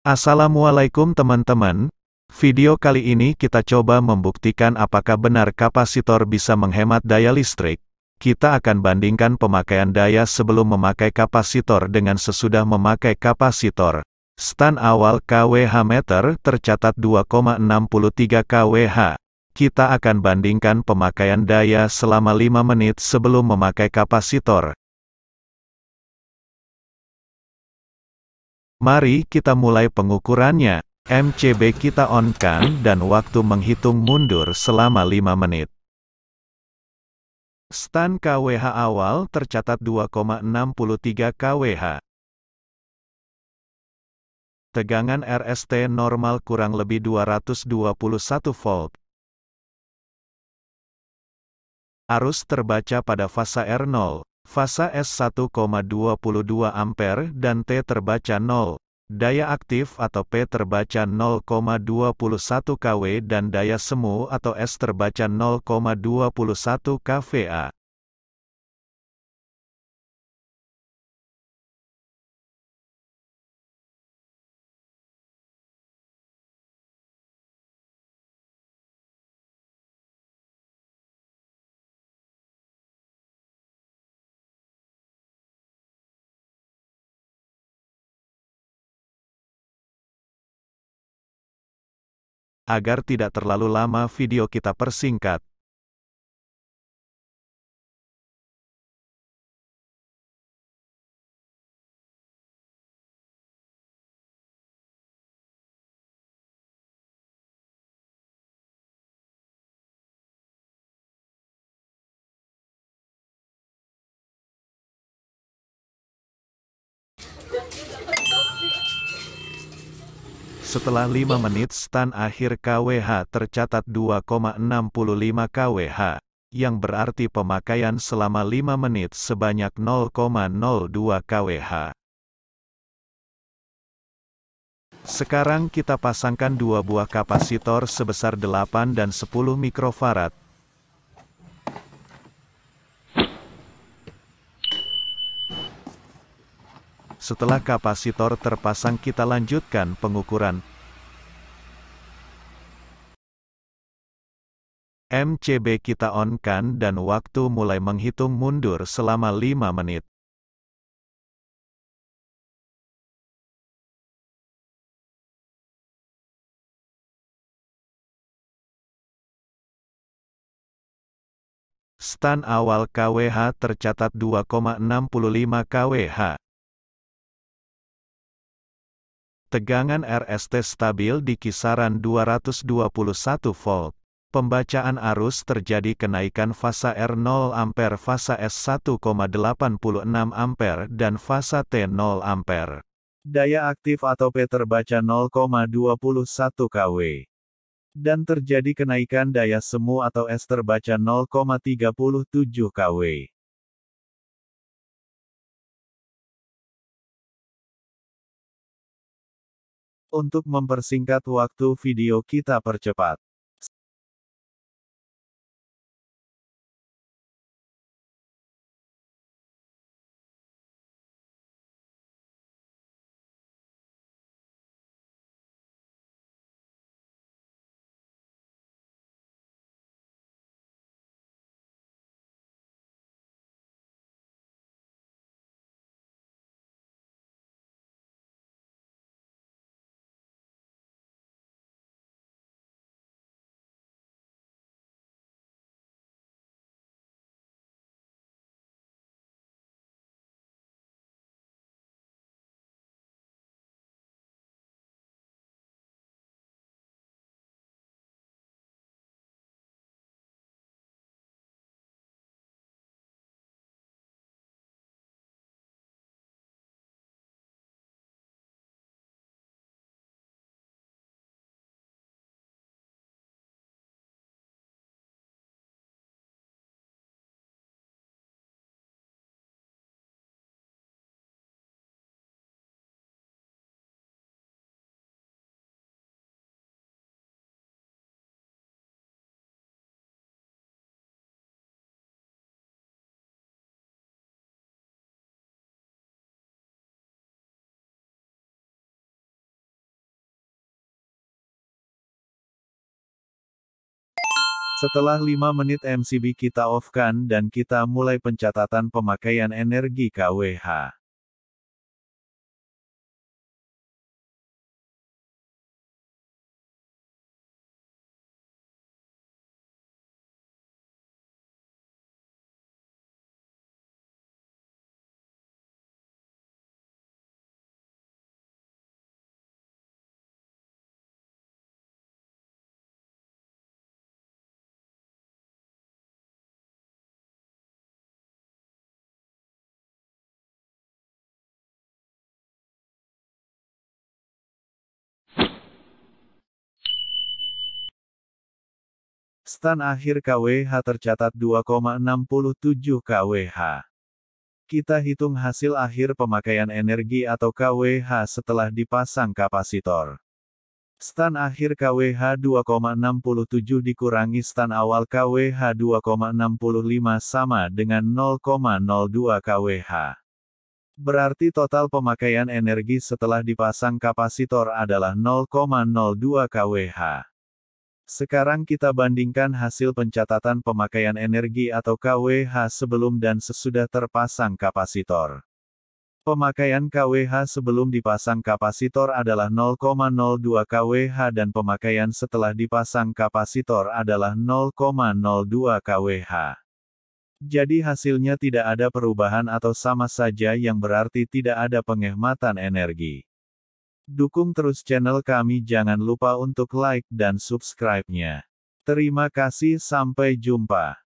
Assalamualaikum teman-teman, video kali ini kita coba membuktikan apakah benar kapasitor bisa menghemat daya listrik. Kita akan bandingkan pemakaian daya sebelum memakai kapasitor dengan sesudah memakai kapasitor. Stand awal kWh meter tercatat 2,63 kWh. Kita akan bandingkan pemakaian daya selama 5 menit sebelum memakai kapasitor. Mari kita mulai pengukurannya. MCB kita on-kan dan waktu menghitung mundur selama 5 menit. Stan KWH awal tercatat 2,63 KWH. Tegangan RST normal kurang lebih 221 volt. Arus terbaca pada fase R0 fasa S1,22 ampere dan T terbaca 0. Daya aktif atau P terbaca 0,21 kW dan daya semu atau S terbaca 0,21 kVA. agar tidak terlalu lama video kita persingkat. Setelah 5 menit stand akhir KWH tercatat 2,65 KWH, yang berarti pemakaian selama 5 menit sebanyak 0,02 KWH. Sekarang kita pasangkan dua buah kapasitor sebesar 8 dan 10 mikrofarad Setelah kapasitor terpasang kita lanjutkan pengukuran. MCB kita on kan dan waktu mulai menghitung mundur selama 5 menit. Stand awal KWH tercatat 2,65 KWH. Tegangan RST stabil di kisaran 221 volt. Pembacaan arus terjadi kenaikan fasa R0 ampere, fasa S1,86 ampere dan fasa T0 ampere. Daya aktif atau P terbaca 0,21 kW. Dan terjadi kenaikan daya semu atau S terbaca 0,37 kW. Untuk mempersingkat waktu video kita percepat. Setelah 5 menit MCB kita off-kan dan kita mulai pencatatan pemakaian energi KWH. Stan akhir KWH tercatat 2,67 KWH. Kita hitung hasil akhir pemakaian energi atau KWH setelah dipasang kapasitor. Stan akhir KWH 2,67 dikurangi stan awal KWH 2,65 sama dengan 0,02 KWH. Berarti total pemakaian energi setelah dipasang kapasitor adalah 0,02 KWH. Sekarang kita bandingkan hasil pencatatan pemakaian energi atau KWH sebelum dan sesudah terpasang kapasitor. Pemakaian KWH sebelum dipasang kapasitor adalah 0,02 KWH dan pemakaian setelah dipasang kapasitor adalah 0,02 KWH. Jadi hasilnya tidak ada perubahan atau sama saja yang berarti tidak ada penghematan energi. Dukung terus channel kami jangan lupa untuk like dan subscribe-nya. Terima kasih sampai jumpa.